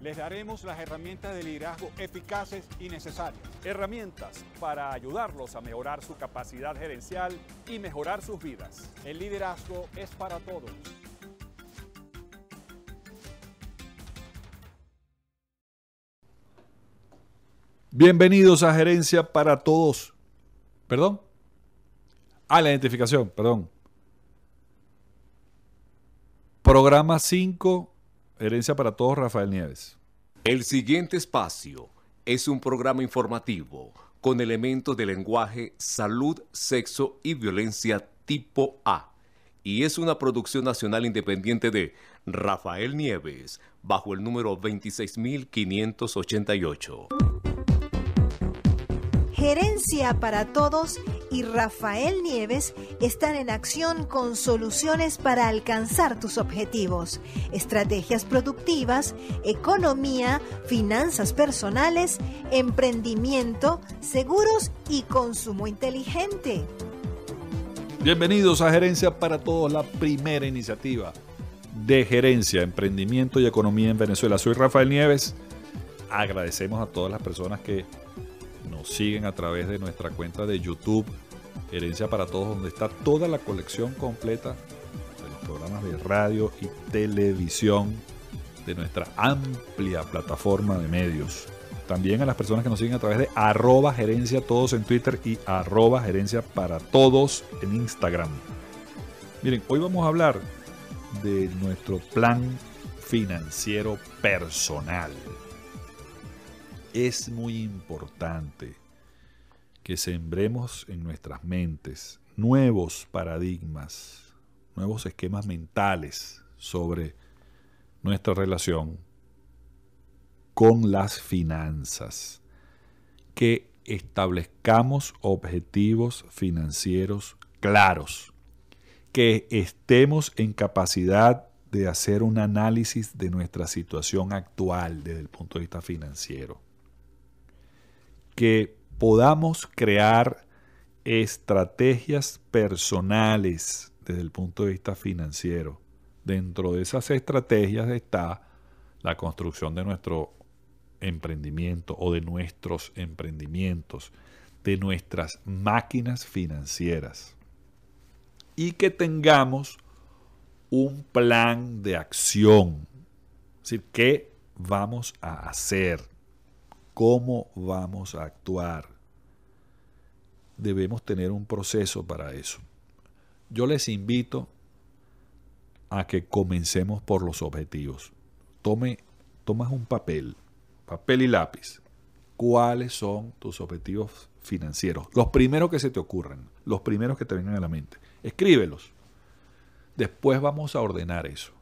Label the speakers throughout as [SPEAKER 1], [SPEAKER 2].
[SPEAKER 1] les daremos las herramientas de liderazgo eficaces y necesarias. Herramientas para ayudarlos a mejorar su capacidad gerencial y mejorar sus vidas. El liderazgo es para todos. Bienvenidos a Gerencia para Todos. ¿Perdón? A ah, la identificación, perdón. Programa 5 Herencia para todos, Rafael Nieves. El siguiente espacio es un programa informativo con elementos de lenguaje, salud, sexo y violencia tipo A. Y es una producción nacional independiente de Rafael Nieves, bajo el número 26588. Gerencia para Todos y Rafael Nieves están en acción con soluciones para alcanzar tus objetivos, estrategias productivas, economía, finanzas personales, emprendimiento, seguros y consumo inteligente. Bienvenidos a Gerencia para Todos, la primera iniciativa de gerencia, emprendimiento y economía en Venezuela. Soy Rafael Nieves. Agradecemos a todas las personas que nos siguen a través de nuestra cuenta de YouTube, Herencia para Todos, donde está toda la colección completa de los programas de radio y televisión de nuestra amplia plataforma de medios. También a las personas que nos siguen a través de arroba gerencia todos en Twitter y arroba gerencia para todos en Instagram. Miren, hoy vamos a hablar de nuestro plan financiero personal. Es muy importante que sembremos en nuestras mentes nuevos paradigmas, nuevos esquemas mentales sobre nuestra relación con las finanzas, que establezcamos objetivos financieros claros, que estemos en capacidad de hacer un análisis de nuestra situación actual desde el punto de vista financiero que podamos crear estrategias personales desde el punto de vista financiero. Dentro de esas estrategias está la construcción de nuestro emprendimiento o de nuestros emprendimientos, de nuestras máquinas financieras. Y que tengamos un plan de acción. Es decir, ¿qué vamos a hacer? cómo vamos a actuar. Debemos tener un proceso para eso. Yo les invito a que comencemos por los objetivos. Tome, tomas un papel, papel y lápiz. ¿Cuáles son tus objetivos financieros? Los primeros que se te ocurran, los primeros que te vengan a la mente. Escríbelos. Después vamos a ordenar eso.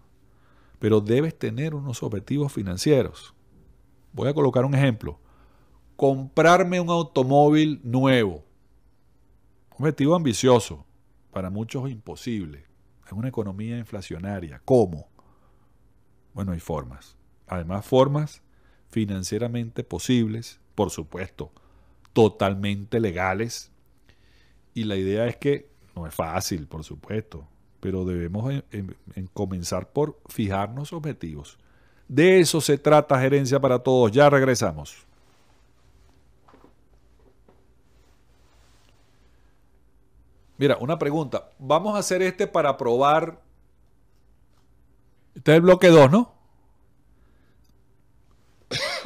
[SPEAKER 1] Pero debes tener unos objetivos financieros. Voy a colocar un ejemplo comprarme un automóvil nuevo. objetivo ambicioso, para muchos imposible. Es una economía inflacionaria. ¿Cómo? Bueno, hay formas. Además, formas financieramente posibles, por supuesto, totalmente legales. Y la idea es que no es fácil, por supuesto, pero debemos comenzar por fijarnos objetivos. De eso se trata Gerencia para Todos. Ya regresamos. Mira, una pregunta. Vamos a hacer este para probar. Este es el bloque 2, ¿no?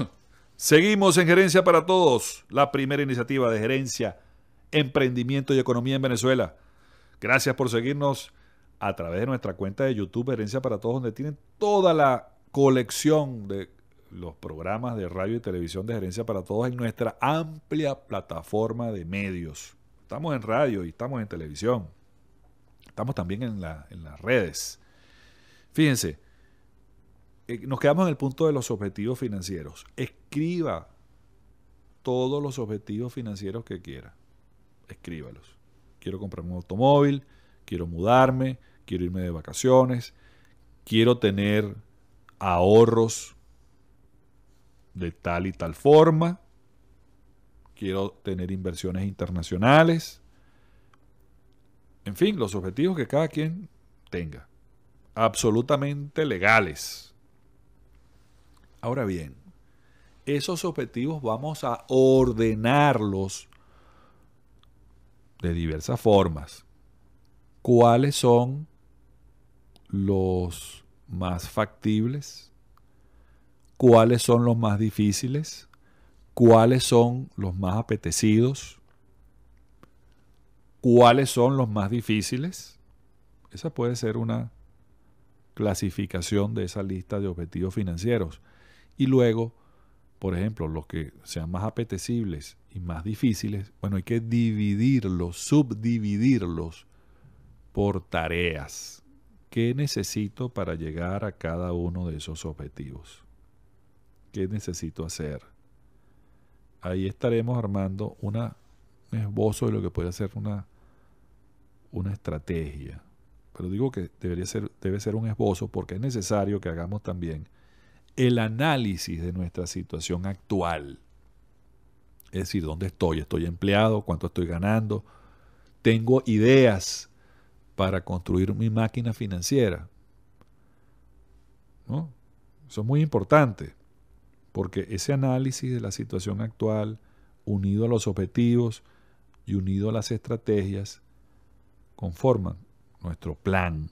[SPEAKER 1] Seguimos en Gerencia para Todos, la primera iniciativa de gerencia, emprendimiento y economía en Venezuela. Gracias por seguirnos a través de nuestra cuenta de YouTube Gerencia para Todos, donde tienen toda la colección de los programas de radio y televisión de Gerencia para Todos en nuestra amplia plataforma de medios. Estamos en radio y estamos en televisión. Estamos también en, las redes. Fíjense, eh, nos quedamos en el punto de los objetivos financieros. Escriba todos los objetivos financieros que quiera. Escríbalos. Quiero comprar un automóvil, quiero mudarme, quiero irme de vacaciones, quiero tener ahorros de tal y tal forma, quiero tener inversiones internacionales. En fin, los objetivos que cada quien tenga. Absolutamente legales. Ahora bien, esos objetivos vamos a ordenarlos de diversas formas. ¿Cuáles son los más factibles? ¿Cuáles son los más difíciles? cuáles son los más apetecidos, cuáles son los más difíciles. Esa puede ser una clasificación de esa lista de objetivos financieros. Y luego, por ejemplo, los que sean más apetecibles y más difíciles, bueno, hay que dividirlos, subdividirlos por tareas. ¿Qué necesito para llegar a cada uno de esos objetivos? ¿Qué necesito hacer? ahí estaremos armando una, un esbozo de lo que puede ser una, una estrategia. Pero digo que debería ser, debe ser un esbozo porque es necesario que hagamos también el análisis de nuestra situación actual. Es decir, ¿dónde estoy? ¿Estoy empleado? ¿Cuánto estoy ganando? Tengo ideas para construir mi máquina financiera. Eso es muy importante. Porque ese análisis de la situación actual, unido a los objetivos y unido a las estrategias, conforman nuestro plan.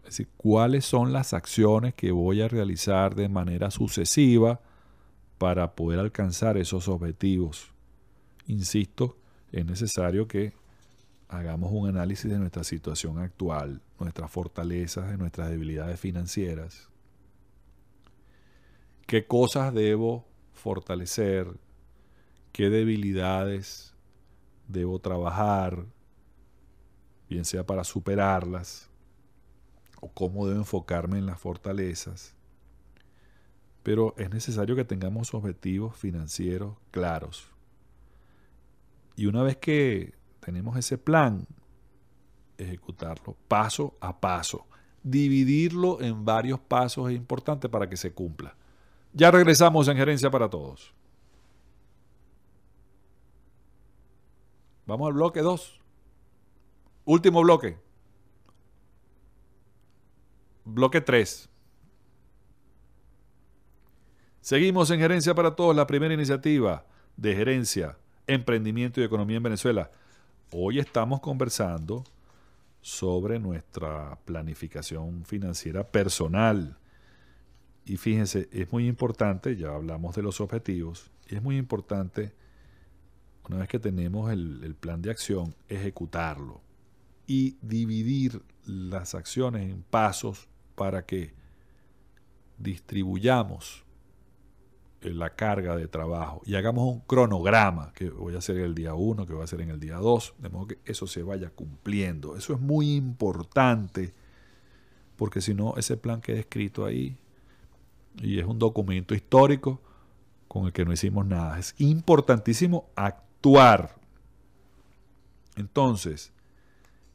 [SPEAKER 1] Es decir, cuáles son las acciones que voy a realizar de manera sucesiva para poder alcanzar esos objetivos. Insisto, es necesario que hagamos un análisis de nuestra situación actual, nuestras fortalezas, de nuestras debilidades financieras, qué cosas debo fortalecer, qué debilidades debo trabajar, bien sea para superarlas, o cómo debo enfocarme en las fortalezas. Pero es necesario que tengamos objetivos financieros claros. Y una vez que tenemos ese plan, ejecutarlo paso a paso. Dividirlo en varios pasos es importante para que se cumpla. Ya regresamos en Gerencia para Todos. Vamos al bloque 2. Último bloque. Bloque 3. Seguimos en Gerencia para Todos, la primera iniciativa de gerencia, emprendimiento y economía en Venezuela. Hoy estamos conversando sobre nuestra planificación financiera personal y fíjense, es muy importante, ya hablamos de los objetivos, es muy importante, una vez que tenemos el, plan de acción, ejecutarlo y dividir las acciones en pasos para que distribuyamos la carga de trabajo y hagamos un cronograma que voy a hacer el día 1, que voy a hacer en el día 2, de modo que eso se vaya cumpliendo. Eso es muy importante porque si no, ese plan que he escrito ahí y es un documento histórico con el que no hicimos nada. Es importantísimo actuar. Entonces,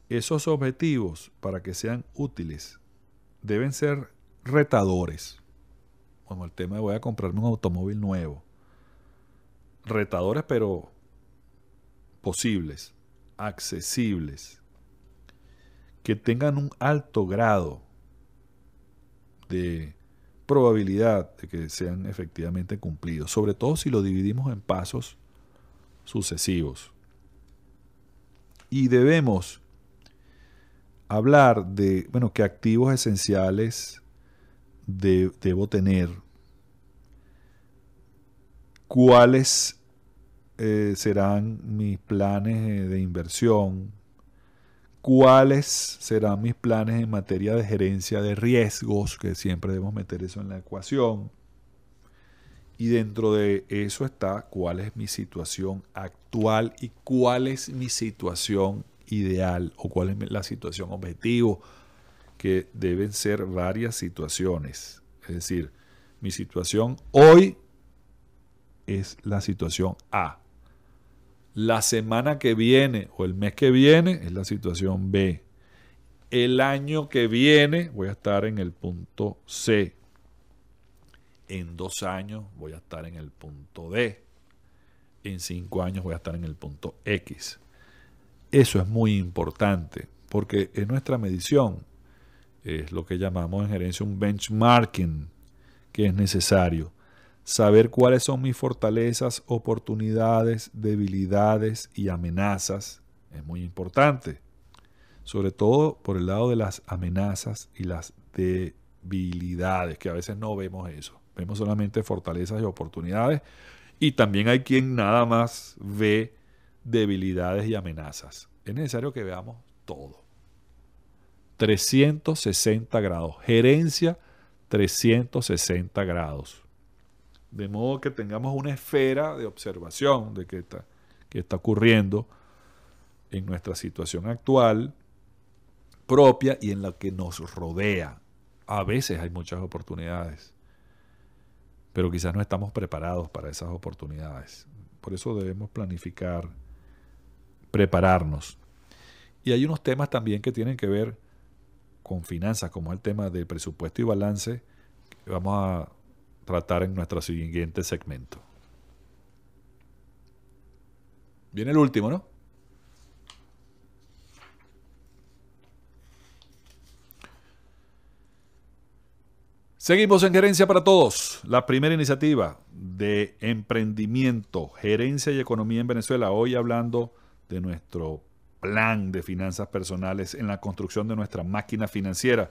[SPEAKER 1] esos objetivos, para que sean útiles, deben ser retadores. Como el tema de voy a comprarme un automóvil nuevo. Retadores, pero posibles, accesibles, que tengan un alto grado de probabilidad de que sean efectivamente cumplidos, sobre todo si lo dividimos en pasos sucesivos. Y debemos hablar de, bueno, qué activos esenciales debo tener, cuáles eh, serán mis planes eh, de inversión, cuáles serán mis planes en materia de gerencia de riesgos, que siempre debemos meter eso en la ecuación. Y dentro de eso está cuál es mi situación actual y cuál es mi situación ideal o cuál es la situación objetivo, que deben ser varias situaciones. Es decir, mi situación hoy es la situación A. La semana que viene o el mes que viene es la situación B. El año que viene voy a estar en el punto C. En dos años voy a estar en el punto D. En cinco años voy a estar en el punto X. Eso es muy importante porque en nuestra medición es lo que llamamos en gerencia un benchmarking que es necesario saber cuáles son mis fortalezas, oportunidades, debilidades y amenazas es muy importante, sobre todo por el lado de las amenazas y las debilidades, que a veces no vemos eso, vemos solamente fortalezas y oportunidades, y también hay quien nada más ve debilidades y amenazas. Es necesario que veamos todo. 360 grados, gerencia 360 grados. De modo que tengamos una esfera de observación de qué está, está ocurriendo en nuestra situación actual propia y en la que nos rodea. A veces hay muchas oportunidades, pero quizás no estamos preparados para esas oportunidades. Por eso debemos planificar, prepararnos. Y hay unos temas también que tienen que ver con finanzas, como el tema del presupuesto y balance, que vamos a tratar en nuestro siguiente segmento. Viene el último, ¿no? Seguimos en Gerencia para Todos, la primera iniciativa de emprendimiento, gerencia y economía en Venezuela. Hoy hablando de nuestro plan de finanzas personales en la construcción de nuestra máquina financiera.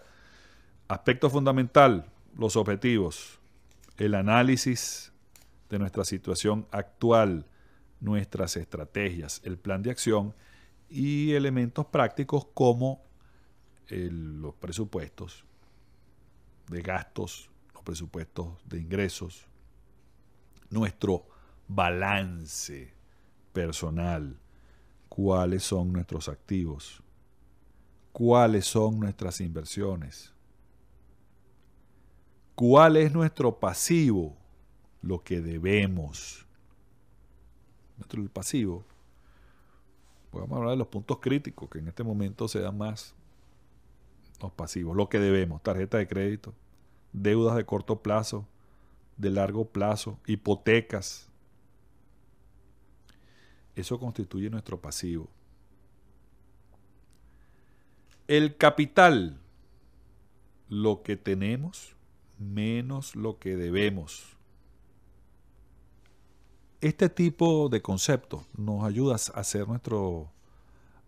[SPEAKER 1] Aspecto fundamental, los objetivos el análisis de nuestra situación actual, nuestras estrategias, el plan de acción y elementos prácticos como los presupuestos de gastos, los presupuestos de ingresos, nuestro balance personal, cuáles son nuestros activos, cuáles son nuestras inversiones, ¿Cuál es nuestro pasivo? Lo que debemos. Nuestro pasivo. Pues vamos a hablar de los puntos críticos que en este momento se dan más. Los pasivos, lo que debemos, tarjeta de crédito, deudas de corto plazo, de largo plazo, hipotecas. Eso constituye nuestro pasivo. El capital, lo que tenemos menos lo que debemos. Este tipo de conceptos nos ayuda a hacer nuestro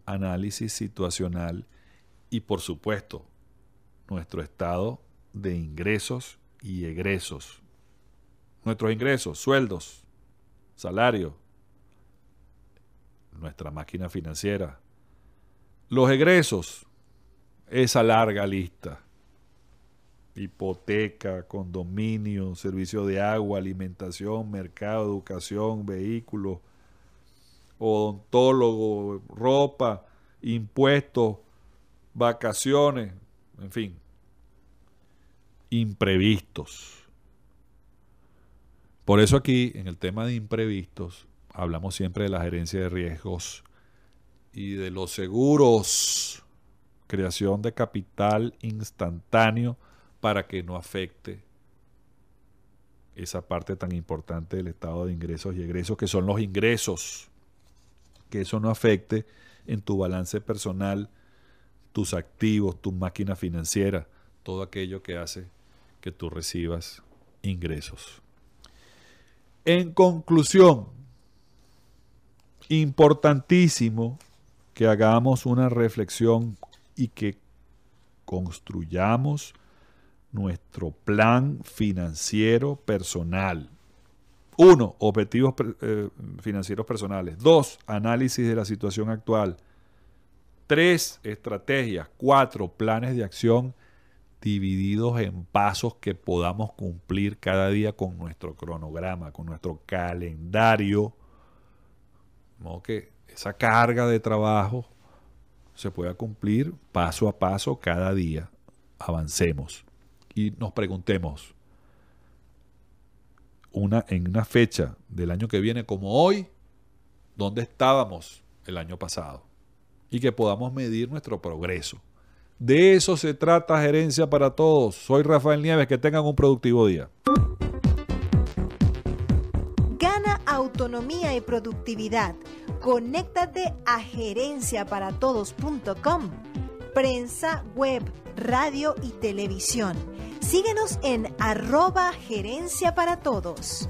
[SPEAKER 1] análisis situacional y por supuesto nuestro estado de ingresos y egresos. Nuestros ingresos, sueldos, salario, nuestra máquina financiera, los egresos, esa larga lista hipoteca, condominio, servicio de agua, alimentación, mercado, educación, vehículo, odontólogo, ropa, impuestos, vacaciones, en fin, imprevistos. Por eso aquí, en el tema de imprevistos, hablamos siempre de la gerencia de riesgos y de los seguros, creación de capital instantáneo, para que no afecte esa parte tan importante del estado de ingresos y egresos, que son los ingresos. Que eso no afecte en tu balance personal, tus activos, tu máquina financiera, todo aquello que hace que tú recibas ingresos. En conclusión, importantísimo que hagamos una reflexión y que construyamos plan financiero personal. Uno, objetivos eh, financieros personales. Dos, análisis de la situación actual. Tres, estrategias. Cuatro, planes de acción divididos en pasos que podamos cumplir cada día con nuestro cronograma, con nuestro calendario. modo que esa carga de trabajo se pueda cumplir paso a paso cada día. Avancemos y nos preguntemos, una, en una fecha del año que viene como hoy, ¿dónde estábamos el año pasado? Y que podamos medir nuestro progreso. De eso se trata Gerencia para Todos. Soy Rafael Nieves, que tengan un productivo día. Gana autonomía y productividad. Conéctate a gerenciaparatodos.com prensa, web, radio y televisión. Síguenos en arroba gerencia para todos.